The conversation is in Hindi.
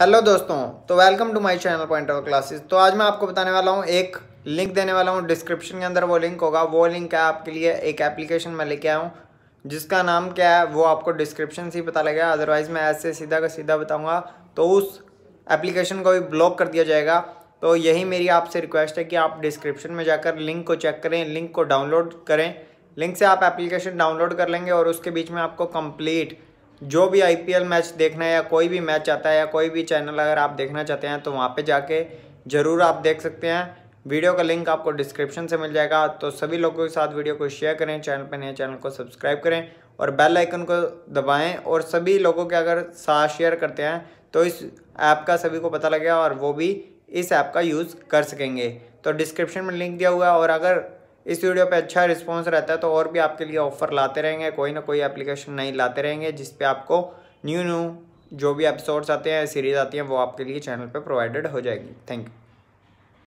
हेलो दोस्तों तो welcome to my channel point of classes तो आज मैं आपको बताने वाला हूँ एक लिंक देने वाला हूँ डिस्क्रिप्शन के अंदर वो लिंक होगा वो लिंक है आपके लिए एक एप्लीकेशन मैं लेके आया हूँ जिसका नाम क्या है वो आपको डिस्क्रिप्शन से ही पता लगेगा अदरवाइज़ मैं ऐसे सीधा का सीधा बताऊँगा तो उस एप्लीकेशन को भी ब्लॉक कर दिया जाएगा तो यही मेरी आपसे रिक्वेस्ट है कि आप डिस्क्रिप्शन में जाकर लिंक को चेक करें लिंक को डाउनलोड करें लिंक से आप एप्लीकेशन डाउनलोड कर लेंगे और उसके बीच में आपको कंप्लीट जो भी आईपीएल मैच देखना है या कोई भी मैच आता है या कोई भी चैनल अगर आप देखना चाहते हैं तो वहाँ पे जाके ज़रूर आप देख सकते हैं वीडियो का लिंक आपको डिस्क्रिप्शन से मिल जाएगा तो सभी लोगों के साथ वीडियो को शेयर करें चैनल पर नए चैनल को सब्सक्राइब करें और बेल आइकन को दबाएं और सभी लोगों के अगर साथ शेयर करते हैं तो इस ऐप का सभी को पता लगेगा और वो भी इस ऐप का यूज़ कर सकेंगे तो डिस्क्रिप्शन में लिंक दिया हुआ है और अगर इस वीडियो पे अच्छा रिस्पॉन्स रहता है तो और भी आपके लिए ऑफर लाते रहेंगे कोई ना कोई एप्लीकेशन नहीं लाते रहेंगे जिस पे आपको न्यू न्यू जो भी एपिसोड्स आते हैं सीरीज़ आती हैं वो आपके लिए चैनल पे प्रोवाइडेड हो जाएगी थैंक यू